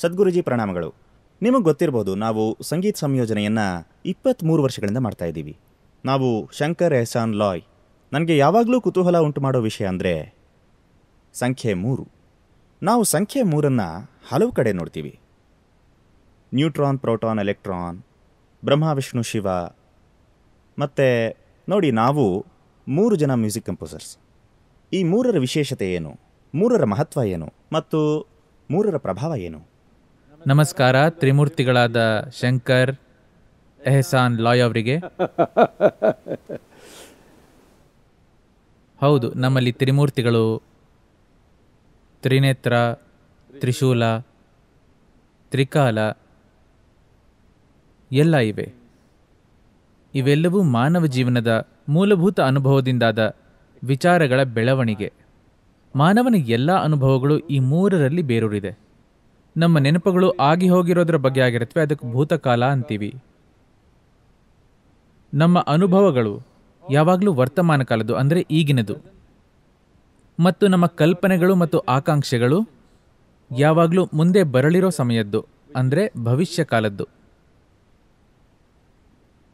ಸದ್ಗುರುಜಿ ಪ್ರಣಾಮಗಳು ನಿಮಗೆ ಗೊತ್ತಿರ್ಬೋದು ನಾವು ಸಂಗೀತ ಸಂಯೋಜನೆಯನ್ನು ಇಪ್ಪತ್ತ್ಮೂರು ವರ್ಷಗಳಿಂದ ಮಾಡ್ತಾ ಇದ್ದೀವಿ ನಾವು ಶಂಕರ್ ಎಹಸಾನ್ ಲಾಯ್ ನನಗೆ ಯಾವಾಗಲೂ ಕುತೂಹಲ ಉಂಟು ಮಾಡೋ ವಿಷಯ ಅಂದರೆ ಸಂಖ್ಯೆ ಮೂರು ನಾವು ಸಂಖ್ಯೆ ಮೂರನ್ನು ಹಲವು ಕಡೆ ನೋಡ್ತೀವಿ neutron proton electron Brahma Vishnu Shiva ಮತ್ತು ನೋಡಿ ನಾವು ಮೂರು ಜನ ಮ್ಯೂಸಿಕ್ ಕಂಪೋಸರ್ಸ್ ಈ ಮೂರರ ವಿಶೇಷತೆ ಏನು ಮೂರರ ಮಹತ್ವ ಏನು ಮತ್ತು ಮೂರರ ಪ್ರಭಾವ ಏನು ನಮಸ್ಕಾರ ತ್ರಿಮೂರ್ತಿಗಳಾದ ಶಂಕರ್ ಎಹಸಾನ್ ಲಾಯ್ ಅವರಿಗೆ ಹೌದು ನಮ್ಮಲ್ಲಿ ತ್ರಿಮೂರ್ತಿಗಳು ತ್ರಿನೇತ್ರ ತ್ರಿಶೂಲ ತ್ರಿಕಾಲ ಎಲ್ಲ ಇವೆ ಇವೆಲ್ಲವೂ ಮಾನವ ಜೀವನದ ಮೂಲಭೂತ ಅನುಭವದಿಂದಾದ ವಿಚಾರಗಳ ಬೆಳವಣಿಗೆ ಮಾನವನ ಎಲ್ಲ ಅನುಭವಗಳು ಈ ಮೂರರಲ್ಲಿ ಬೇರೂರಿದೆ ನಮ್ಮ ನೆನಪುಗಳು ಆಗಿ ಹೋಗಿರೋದ್ರ ಬಗ್ಗೆ ಆಗಿರುತ್ತವೆ ಅದಕ್ಕೆ ಭೂತಕಾಲ ಅಂತೀವಿ ನಮ್ಮ ಅನುಭವಗಳು ಯಾವಾಗಲೂ ವರ್ತಮಾನ ಕಾಲದ್ದು ಅಂದರೆ ಈಗಿನದು ಮತ್ತು ನಮ್ಮ ಕಲ್ಪನೆಗಳು ಮತ್ತು ಆಕಾಂಕ್ಷೆಗಳು ಯಾವಾಗಲೂ ಮುಂದೆ ಬರಲಿರೋ ಸಮಯದ್ದು ಅಂದರೆ ಭವಿಷ್ಯ ಕಾಲದ್ದು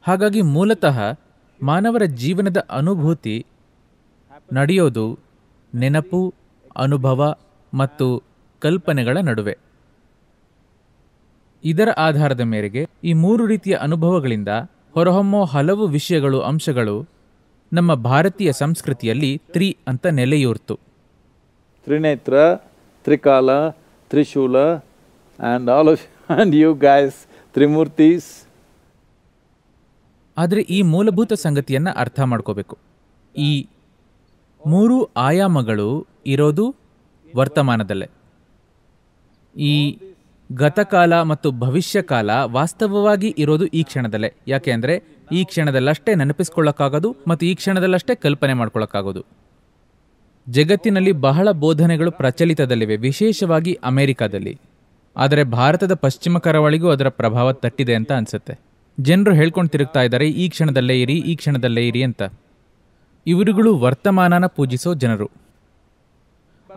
ಹಾಗಾಗಿ ಮೂಲತಃ ಮಾನವರ ಜೀವನದ ಅನುಭೂತಿ ನಡೆಯೋದು ನೆನಪು ಅನುಭವ ಮತ್ತು ಕಲ್ಪನೆಗಳ ನಡುವೆ ಇದರ ಆಧಾರದ ಮೇರೆಗೆ ಈ ಮೂರು ರೀತಿಯ ಅನುಭವಗಳಿಂದ ಹೊರಹೊಮ್ಮೋ ಹಲವು ವಿಷಯಗಳು ಅಂಶಗಳು ನಮ್ಮ ಭಾರತೀಯ ಸಂಸ್ಕೃತಿಯಲ್ಲಿ ತ್ರಿ ಅಂತ ನೆಲೆಯೂರ್ತು ತ್ರಿನೇತ್ರ ತ್ರಿಕಾಲ ತ್ರಿಶೂಲ and all of and you guys ತ್ರಿಮೂರ್ತೀಸ್ ಆದರೆ ಈ ಮೂಲಭೂತ ಸಂಗತಿಯನ್ನು ಅರ್ಥ ಮಾಡ್ಕೋಬೇಕು ಈ ಮೂರು ಆಯಾಮಗಳು ಇರೋದು ವರ್ತಮಾನದಲ್ಲೇ ಈ ಗತಕಾಲ ಮತ್ತು ಭವಿಷ್ಯಕಾಲ ವಾಸ್ತವವಾಗಿ ಇರೋದು ಈ ಕ್ಷಣದಲ್ಲೇ ಯಾಕೆ ಅಂದರೆ ಈ ಕ್ಷಣದಲ್ಲಷ್ಟೇ ನೆನಪಿಸ್ಕೊಳ್ಳೋಕ್ಕಾಗೋದು ಮತ್ತು ಈ ಕ್ಷಣದಲ್ಲಷ್ಟೇ ಕಲ್ಪನೆ ಮಾಡ್ಕೊಳ್ಳೋಕ್ಕಾಗೋದು ಜಗತ್ತಿನಲ್ಲಿ ಬಹಳ ಬೋಧನೆಗಳು ಪ್ರಚಲಿತದಲ್ಲಿವೆ ವಿಶೇಷವಾಗಿ ಅಮೆರಿಕಾದಲ್ಲಿ ಆದರೆ ಭಾರತದ ಪಶ್ಚಿಮ ಕರಾವಳಿಗೂ ಅದರ ಪ್ರಭಾವ ತಟ್ಟಿದೆ ಅಂತ ಅನಿಸುತ್ತೆ ಜನರು ಹೇಳ್ಕೊಂಡು ತಿರುಗ್ತಾ ಇದ್ದಾರೆ ಈ ಕ್ಷಣದಲ್ಲೇ ಇರಿ ಈ ಕ್ಷಣದಲ್ಲೇ ಇರಿ ಅಂತ ಇವರುಗಳು ವರ್ತಮಾನನ ಪೂಜಿಸೋ ಜನರು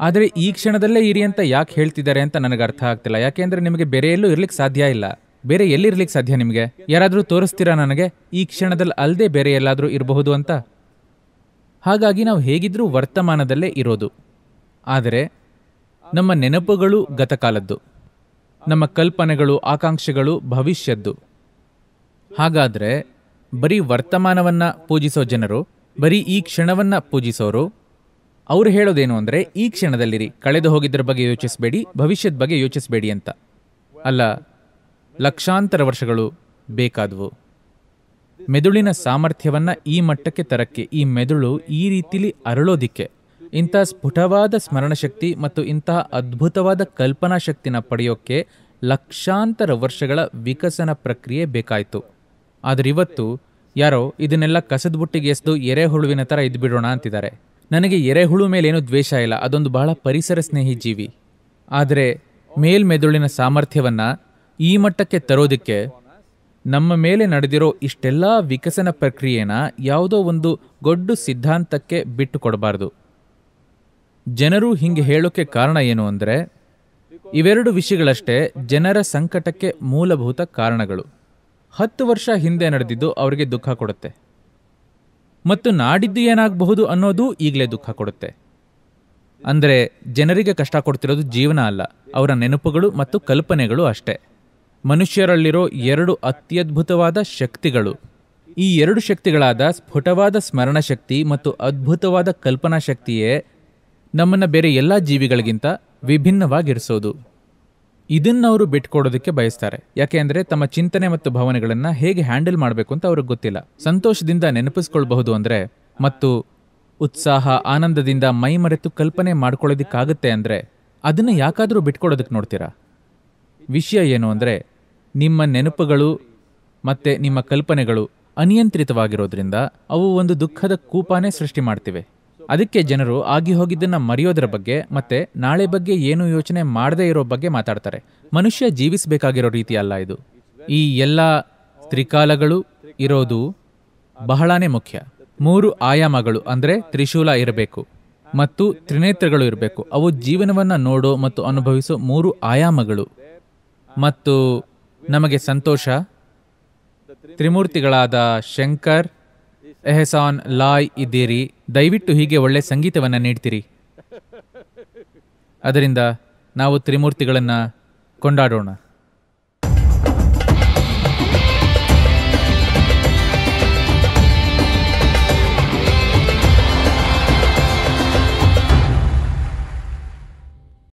ಆದರೆ ಈ ಕ್ಷಣದಲ್ಲೇ ಇರಿ ಅಂತ ಯಾಕೆ ಹೇಳ್ತಿದ್ದಾರೆ ಅಂತ ನನಗೆ ಅರ್ಥ ಆಗ್ತಿಲ್ಲ ಯಾಕೆಂದ್ರೆ ನಿಮಗೆ ಬೇರೆ ಎಲ್ಲೂ ಇರ್ಲಿಕ್ಕೆ ಸಾಧ್ಯ ಇಲ್ಲ ಬೇರೆ ಎಲ್ಲಿರ್ಲಿಕ್ಕೆ ಸಾಧ್ಯ ನಿಮಗೆ ಯಾರಾದರೂ ತೋರಿಸ್ತೀರಾ ನನಗೆ ಈ ಕ್ಷಣದಲ್ಲಿ ಅಲ್ಲದೆ ಬೇರೆ ಎಲ್ಲಾದರೂ ಇರಬಹುದು ಅಂತ ಹಾಗಾಗಿ ನಾವು ಹೇಗಿದ್ರೂ ವರ್ತಮಾನದಲ್ಲೇ ಇರೋದು ಆದರೆ ನಮ್ಮ ನೆನಪುಗಳು ಗತಕಾಲದ್ದು ನಮ್ಮ ಕಲ್ಪನೆಗಳು ಆಕಾಂಕ್ಷೆಗಳು ಭವಿಷ್ಯದ್ದು ಹಾಗಾದರೆ ಬರೀ ವರ್ತಮಾನವನ್ನು ಪೂಜಿಸೋ ಜನರು ಬರೀ ಈ ಕ್ಷಣವನ್ನು ಪೂಜಿಸೋರು ಅವರು ಹೇಳೋದೇನು ಅಂದರೆ ಈ ಕ್ಷಣದಲ್ಲಿರಿ ಕಳೆದು ಹೋಗಿದ್ದರ ಬಗ್ಗೆ ಯೋಚಿಸಬೇಡಿ ಭವಿಷ್ಯದ ಬಗ್ಗೆ ಯೋಚಿಸಬೇಡಿ ಅಂತ ಅಲ್ಲ ಲಕ್ಷಾಂತರ ವರ್ಷಗಳು ಬೇಕಾದವು ಮೆದುಳಿನ ಸಾಮರ್ಥ್ಯವನ್ನು ಈ ಮಟ್ಟಕ್ಕೆ ತರಕ್ಕೆ ಈ ಮೆದುಳು ಈ ರೀತಿಲಿ ಅರಳೋದಿಕ್ಕೆ ಇಂಥ ಸ್ಫುಟವಾದ ಸ್ಮರಣಶಕ್ತಿ ಮತ್ತು ಇಂತಹ ಅದ್ಭುತವಾದ ಕಲ್ಪನಾ ಶಕ್ತಿನ ಪಡೆಯೋಕ್ಕೆ ಲಕ್ಷಾಂತರ ವರ್ಷಗಳ ವಿಕಸನ ಪ್ರಕ್ರಿಯೆ ಬೇಕಾಯಿತು ಆದರೆ ಇವತ್ತು ಯಾರೋ ಇದನ್ನೆಲ್ಲ ಕಸದ ಬುಟ್ಟಿಗೆ ಎಸೆದು ಹುಳುವಿನ ಥರ ಇದ್ಬಿಡೋಣ ಅಂತಿದ್ದಾರೆ ನನಗೆ ಎರೆಹುಳು ಮೇಲೇನೂ ದ್ವೇಷ ಇಲ್ಲ ಅದೊಂದು ಬಹಳ ಪರಿಸರ ಸ್ನೇಹಿ ಜೀವಿ ಆದರೆ ಮೇಲ್ಮೆದುಳಿನ ಸಾಮರ್ಥ್ಯವನ್ನು ಈ ಮಟ್ಟಕ್ಕೆ ತರೋದಕ್ಕೆ ನಮ್ಮ ಮೇಲೆ ನಡೆದಿರೋ ಇಷ್ಟೆಲ್ಲ ವಿಕಸನ ಪ್ರಕ್ರಿಯೆನ ಯಾವುದೋ ಒಂದು ಗೊಡ್ಡು ಸಿದ್ಧಾಂತಕ್ಕೆ ಬಿಟ್ಟು ಕೊಡಬಾರ್ದು ಜನರು ಹಿಂಗೆ ಹೇಳೋಕ್ಕೆ ಕಾರಣ ಏನು ಅಂದರೆ ಇವೆರಡು ವಿಷಯಗಳಷ್ಟೇ ಜನರ ಸಂಕಟಕ್ಕೆ ಮೂಲಭೂತ ಕಾರಣಗಳು ಹತ್ತು ವರ್ಷ ಹಿಂದೆ ನಡೆದಿದ್ದು ಅವರಿಗೆ ದುಃಖ ಕೊಡುತ್ತೆ ಮತ್ತು ನಾಡಿದ್ದು ಏನಾಗಬಹುದು ಅನ್ನೋದು ಈಗಲೇ ದುಃಖ ಕೊಡುತ್ತೆ ಅಂದರೆ ಜನರಿಗೆ ಕಷ್ಟ ಕೊಡ್ತಿರೋದು ಜೀವನ ಅಲ್ಲ ಅವರ ನೆನಪುಗಳು ಮತ್ತು ಕಲ್ಪನೆಗಳು ಅಷ್ಟೇ ಮನುಷ್ಯರಲ್ಲಿರೋ ಎರಡು ಅತ್ಯದ್ಭುತವಾದ ಶಕ್ತಿಗಳು ಈ ಎರಡು ಶಕ್ತಿಗಳಾದ ಸ್ಫುಟವಾದ ಸ್ಮರಣಶಕ್ತಿ ಮತ್ತು ಅದ್ಭುತವಾದ ಕಲ್ಪನಾ ಶಕ್ತಿಯೇ ನಮ್ಮನ್ನು ಬೇರೆ ಎಲ್ಲ ಜೀವಿಗಳಿಗಿಂತ ವಿಭಿನ್ನವಾಗಿರಿಸೋದು ಅವರು ಬಿಟ್ಕೊಡೋದಕ್ಕೆ ಬಯಸ್ತಾರೆ ಯಾಕೆಂದ್ರೆ ತಮ್ಮ ಚಿಂತನೆ ಮತ್ತು ಭಾವನೆಗಳನ್ನ ಹೇಗೆ ಹ್ಯಾಂಡಲ್ ಮಾಡಬೇಕು ಅಂತ ಅವ್ರಿಗೆ ಗೊತ್ತಿಲ್ಲ ಸಂತೋಷದಿಂದ ನೆನಪಿಸ್ಕೊಳ್ಬಹುದು ಅಂದ್ರೆ ಮತ್ತು ಉತ್ಸಾಹ ಆನಂದದಿಂದ ಮೈ ಮರೆತು ಕಲ್ಪನೆ ಮಾಡ್ಕೊಳ್ಳೋದಿಕ್ಕಾಗುತ್ತೆ ಅಂದ್ರೆ ಅದನ್ನ ಯಾಕಾದರೂ ಬಿಟ್ಕೊಡೋದಕ್ಕೆ ನೋಡ್ತೀರಾ ವಿಷಯ ಏನು ಅಂದ್ರೆ ನಿಮ್ಮ ನೆನಪುಗಳು ಮತ್ತೆ ನಿಮ್ಮ ಕಲ್ಪನೆಗಳು ಅನಿಯಂತ್ರಿತವಾಗಿರೋದ್ರಿಂದ ಅವು ಒಂದು ದುಃಖದ ಕೂಪಾನೇ ಸೃಷ್ಟಿ ಮಾಡ್ತಿವೆ ಅದಕ್ಕೆ ಜನರು ಆಗಿ ಹೋಗಿದ್ದನ್ನ ಮರೆಯೋದ್ರ ಬಗ್ಗೆ ಮತ್ತೆ ನಾಳೆ ಬಗ್ಗೆ ಏನು ಯೋಚನೆ ಮಾಡದೇ ಇರೋ ಬಗ್ಗೆ ಮಾತಾಡ್ತಾರೆ ಮನುಷ್ಯ ಜೀವಿಸಬೇಕಾಗಿರೋ ರೀತಿ ಅಲ್ಲ ಇದು ಈ ಎಲ್ಲ ತ್ರಿಕಾಲಗಳು ಇರೋದು ಬಹಳನೇ ಮುಖ್ಯ ಮೂರು ಆಯಾಮಗಳು ಅಂದರೆ ತ್ರಿಶೂಲ ಇರಬೇಕು ಮತ್ತು ತ್ರಿನೇತ್ರಗಳು ಇರಬೇಕು ಅವು ಜೀವನವನ್ನು ನೋಡೋ ಮತ್ತು ಅನುಭವಿಸೋ ಮೂರು ಆಯಾಮಗಳು ಮತ್ತು ನಮಗೆ ಸಂತೋಷ ತ್ರಿಮೂರ್ತಿಗಳಾದ ಶಂಕರ್ ಎಹಸಾನ್ ಲಾಯ್ ಇದ್ದೀರಿ ದಯವಿಟ್ಟು ಹೀಗೆ ಒಳ್ಳೆ ಸಂಗೀತವನ್ನು ನೀಡ್ತೀರಿ ಅದರಿಂದ ನಾವು ತ್ರಿಮೂರ್ತಿಗಳನ್ನು ಕೊಂಡಾಡೋಣ